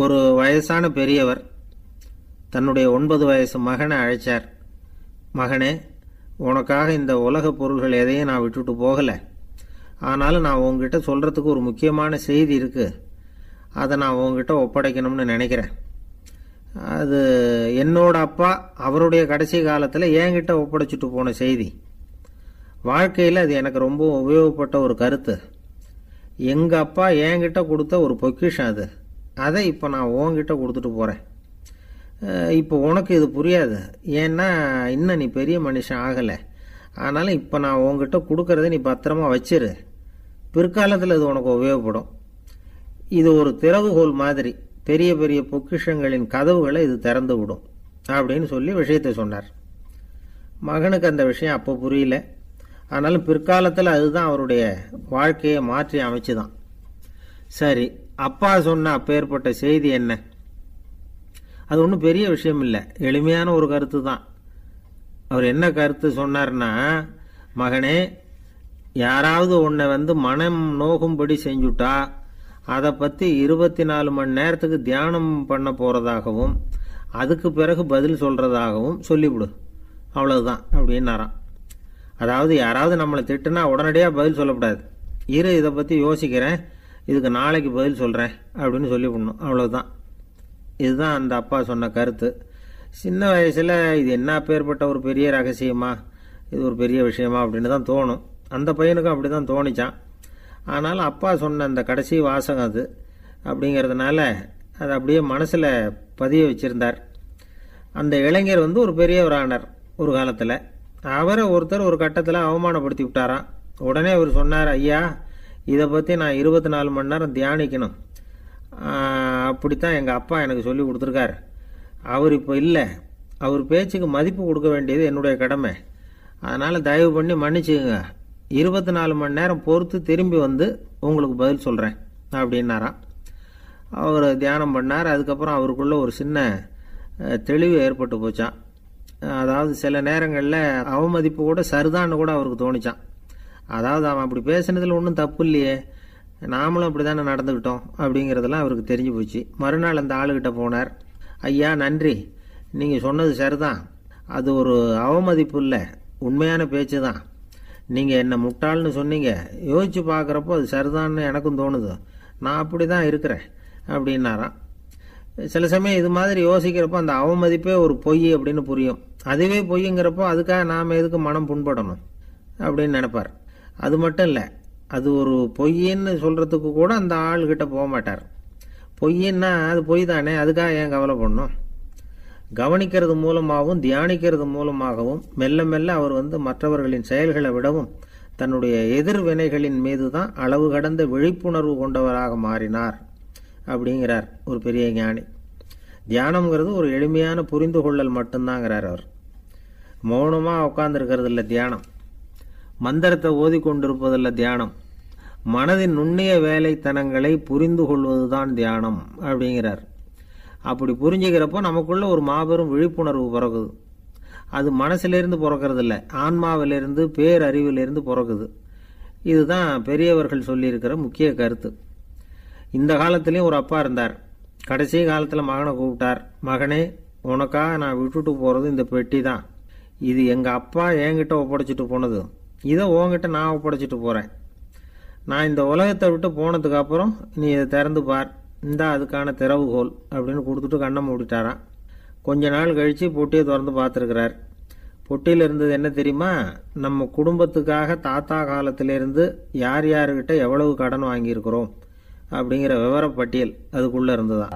ஒரு வயசான பெரியவர் தன்னுடைய ஒன்பது வயசு மகனை அழைச்சார் மகனே உனக்காக இந்த உலக பொருள்கள் எதையும் நான் விட்டுட்டு போகலை ஆனாலும் நான் உங்ககிட்ட சொல்கிறதுக்கு ஒரு முக்கியமான செய்தி இருக்குது அதை நான் உங்ககிட்ட ஒப்படைக்கணும்னு நினைக்கிறேன் அது என்னோட அப்பா அவருடைய கடைசி காலத்தில் என்கிட்ட ஒப்படைச்சிட்டு போன செய்தி வாழ்க்கையில் அது எனக்கு ரொம்ப உபயோகப்பட்ட ஒரு கருத்து எங்கள் அப்பா என்கிட்ட கொடுத்த ஒரு பொக்கிஷம் அது அதை இப்போ நான் உங்ககிட்ட கொடுத்துட்டு போகிறேன் இப்போ உனக்கு இது புரியாது ஏன்னா இன்னும் நீ பெரிய மனுஷன் ஆகலை அதனால் இப்போ நான் உங்ககிட்ட கொடுக்குறத நீ பத்திரமா வச்சிரு பிற்காலத்தில் இது உனக்கு உபயோகப்படும் இது ஒரு திறவுகோல் மாதிரி பெரிய பெரிய பொக்கிஷங்களின் கதவுகளை இது திறந்து விடும் அப்படின்னு சொல்லி விஷயத்தை சொன்னார் மகனுக்கு அந்த விஷயம் அப்போ புரியல ஆனாலும் பிற்காலத்தில் அதுதான் அவருடைய வாழ்க்கையை மாற்றி அமைச்சு தான் சரி அப்பா சொன்ன அப்பேற்பட்ட செய்தி என்ன அது ஒன்றும் பெரிய விஷயம் இல்லை எளிமையான ஒரு கருத்து தான் அவர் என்ன கருத்து சொன்னார்னா மகனே யாராவது உன்னை வந்து மனம் நோகும்படி செஞ்சுட்டா அதை பற்றி இருபத்தி நாலு மணி நேரத்துக்கு தியானம் பண்ண போகிறதாகவும் அதுக்கு பிறகு பதில் சொல்கிறதாகவும் சொல்லிவிடு அவ்வளவுதான் அப்படின்னாராம் அதாவது யாராவது நம்மளை திட்டுனா உடனடியாக பதில் சொல்லக்கூடாது இரு இதை பற்றி யோசிக்கிறேன் இதுக்கு நாளைக்கு பதில் சொல்கிறேன் அப்படின்னு சொல்லி விடணும் அவ்வளோதான் இதுதான் அந்த அப்பா சொன்ன கருத்து சின்ன வயசில் இது என்ன பேர்பட்ட ஒரு பெரிய ரகசியமா இது ஒரு பெரிய விஷயமா அப்படின்னு தான் தோணும் அந்த பையனுக்கும் அப்படி தான் தோணிச்சான் ஆனால் அப்பா சொன்ன அந்த கடைசி வாசகம் அது அப்படிங்கிறதுனால அதை அப்படியே மனசில் பதிய வச்சுருந்தார் அந்த இளைஞர் வந்து ஒரு பெரியவரானார் ஒரு காலத்தில் அவரை ஒருத்தர் ஒரு கட்டத்தில் அவமானப்படுத்தி விட்டாராம் உடனே அவர் சொன்னார் ஐயா இதை பற்றி நான் இருபத்தி நாலு மணி நேரம் தியானிக்கணும் அப்படித்தான் எங்கள் அப்பா எனக்கு சொல்லி கொடுத்துருக்காரு அவர் இப்போ இல்லை அவர் பேச்சுக்கு மதிப்பு கொடுக்க வேண்டியது என்னுடைய கடமை அதனால் தயவு பண்ணி மன்னிச்சுக்கோங்க இருபத்தி நாலு மணி நேரம் பொறுத்து திரும்பி வந்து உங்களுக்கு பதில் சொல்கிறேன் அப்படின்னாராம் அவர் தியானம் பண்ணார் அதுக்கப்புறம் அவருக்குள்ள ஒரு சின்ன தெளிவு ஏற்பட்டு போச்சான் அதாவது சில நேரங்களில் அவமதிப்பு கூட சரிதான்னு கூட அவருக்கு தோணிச்சான் அதாவது அவன் அப்படி பேசுனதில் ஒன்றும் தப்பு இல்லையே நாமளும் அப்படி தானே நடந்துக்கிட்டோம் அப்படிங்கிறதெல்லாம் அவருக்கு தெரிஞ்சு போச்சு மறுநாள் அந்த ஆளுகிட்ட போனார் ஐயா நன்றி நீங்கள் சொன்னது சரிதான் அது ஒரு அவமதிப்பு இல்லை உண்மையான பேச்சு தான் நீங்கள் என்னை முட்டாள்னு சொன்னீங்க யோசித்து பார்க்குறப்போ அது சரிதான்னு எனக்கும் தோணுது நான் அப்படி தான் இருக்கிறேன் அப்படின்னாராம் சில சமயம் இது மாதிரி யோசிக்கிறப்போ அந்த அவமதிப்பே ஒரு பொய் அப்படின்னு புரியும் அதுவே பொய்ங்கிறப்போ அதுக்காக நாம் எதுக்கு மனம் புண்படணும் அப்படின்னு நினைப்பார் அது மட்டும் இல்லை அது ஒரு பொய்யன்னு சொல்கிறதுக்கு கூட அந்த ஆளுக்கிட்ட போக மாட்டார் பொய்யன்னா அது பொய் தானே அதுக்காக ஏன் கவலை பண்ணும் கவனிக்கிறது மூலமாகவும் தியானிக்கிறது மூலமாகவும் மெல்ல மெல்ல அவர் வந்து மற்றவர்களின் செயல்களை விடவும் தன்னுடைய எதிர்வினைகளின் மீது தான் அளவு கடந்த விழிப்புணர்வு கொண்டவராக மாறினார் அப்படிங்கிறார் ஒரு பெரிய ஞானி தியானம்ங்கிறது ஒரு எளிமையான புரிந்து கொள்ளல் மட்டும்தாங்கிறார் அவர் மௌனமாக உட்காந்துருக்கிறது இல்லை தியானம் மந்திரத்தை கொண்டிருப்பதில் தியானம் மனதின் நுண்ணிய வேலைத்தனங்களை புரிந்து கொள்வதுதான் தியானம் அப்படிங்கிறார் அப்படி புரிஞ்சுக்கிறப்போ நமக்குள்ள ஒரு மாபெரும் விழிப்புணர்வு பிறகுது அது மனசிலிருந்து பிறக்கிறதில்ல ஆன்மாவிலிருந்து பேரறிவிலிருந்து பிறக்குது இதுதான் பெரியவர்கள் சொல்லியிருக்கிற முக்கிய கருத்து இந்த காலத்துலேயும் ஒரு அப்பா இருந்தார் கடைசி காலத்தில் மகனை கூப்பிட்டார் மகனே உனக்காக நான் விட்டுட்டு போகிறது இந்த பெட்டி தான் இது எங்கள் அப்பா என்கிட்ட ஒப்படைச்சிட்டு போனது இதை உங்ககிட்ட நான் ஒப்படைச்சிட்டு போகிறேன் நான் இந்த உலகத்தை விட்டு போனதுக்கப்புறம் நீ இதை திறந்து பார் இந்த அதுக்கான திறவுகோல் அப்படின்னு கொடுத்துட்டு கண்ணை மூடிட்டாரான் கொஞ்ச நாள் கழித்து பொட்டியை திறந்து பார்த்துருக்கிறார் பொட்டியில் இருந்தது என்ன தெரியுமா நம்ம குடும்பத்துக்காக தாத்தா காலத்திலேருந்து யார் யார்கிட்ட எவ்வளவு கடன் வாங்கியிருக்கிறோம் அப்படிங்கிற விவரப்பட்டியல் அதுக்குள்ளே இருந்ததா